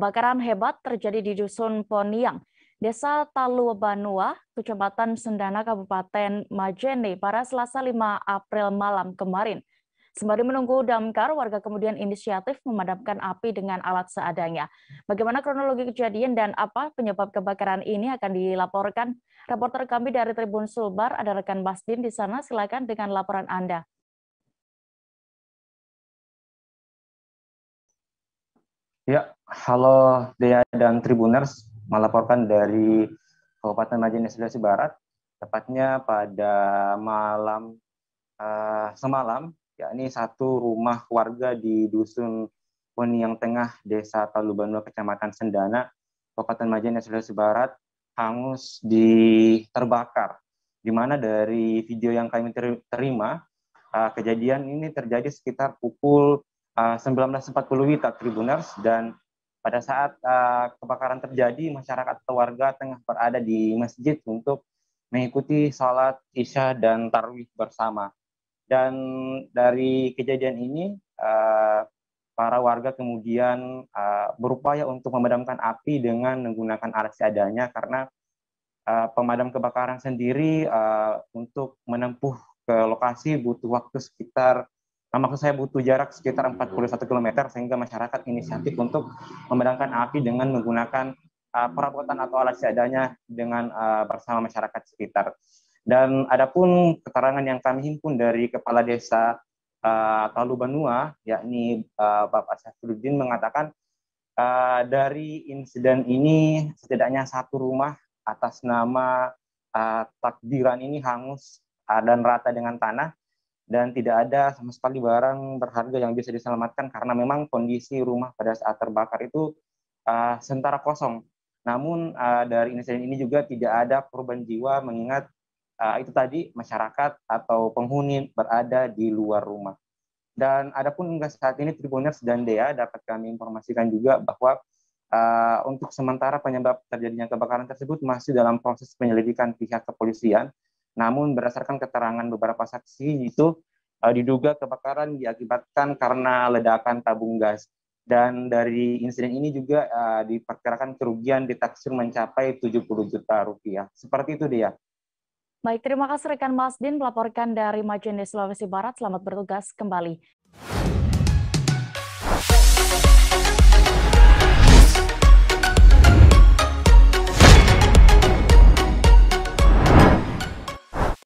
Kebakaran hebat terjadi di Dusun Poniang, Desa Talubanua, Kecamatan Sendana, Kabupaten Majene, pada Selasa 5 April malam kemarin. Sembari menunggu damkar, warga kemudian inisiatif memadamkan api dengan alat seadanya. Bagaimana kronologi kejadian dan apa penyebab kebakaran ini akan dilaporkan? Reporter kami dari Tribun Sulbar, ada rekan Basdin di sana, silakan dengan laporan Anda. Ya, Halo Dea dan Tribuners, melaporkan dari Kabupaten Majene Sulawesi Barat, tepatnya pada malam uh, semalam, yakni satu rumah warga di Dusun Poniang Tengah, Desa Talubanua, Kecamatan Sendana, Kabupaten Majene Sulawesi Barat, hangus di terbakar. Di mana dari video yang kami terima, uh, kejadian ini terjadi sekitar pukul eh, uh, 19.40 WITA Tribuners dan pada saat uh, kebakaran terjadi masyarakat atau warga tengah berada di masjid untuk mengikuti sholat isya dan tarwih bersama dan dari kejadian ini uh, para warga kemudian uh, berupaya untuk memadamkan api dengan menggunakan alat seadanya karena uh, pemadam kebakaran sendiri uh, untuk menempuh ke lokasi butuh waktu sekitar Nah, maksud saya butuh jarak sekitar 41 km sehingga masyarakat inisiatif untuk memadamkan api dengan menggunakan uh, perabotan atau alat seadanya dengan uh, bersama masyarakat sekitar. Dan adapun keterangan yang kami himpun dari kepala desa uh, Talu Banua, yakni uh, Bapak Syafruddin mengatakan uh, dari insiden ini setidaknya satu rumah atas nama uh, takdiran ini hangus uh, dan rata dengan tanah dan tidak ada sama sekali barang berharga yang bisa diselamatkan karena memang kondisi rumah pada saat terbakar itu uh, ah, sentara kosong. Namun uh, dari insiden ini juga tidak ada korban jiwa mengingat uh, itu tadi masyarakat atau penghuni berada di luar rumah. Dan adapun hingga saat ini Tribuners dan DEA dapat kami informasikan juga bahwa uh, untuk sementara penyebab terjadinya kebakaran tersebut masih dalam proses penyelidikan pihak kepolisian namun berdasarkan keterangan beberapa saksi itu uh, diduga kebakaran diakibatkan karena ledakan tabung gas. Dan dari insiden ini juga uh, diperkirakan kerugian ditaksir mencapai 70 juta rupiah. Seperti itu dia. Baik, terima kasih rekan Mas Din melaporkan dari Majene Sulawesi Barat. Selamat bertugas kembali.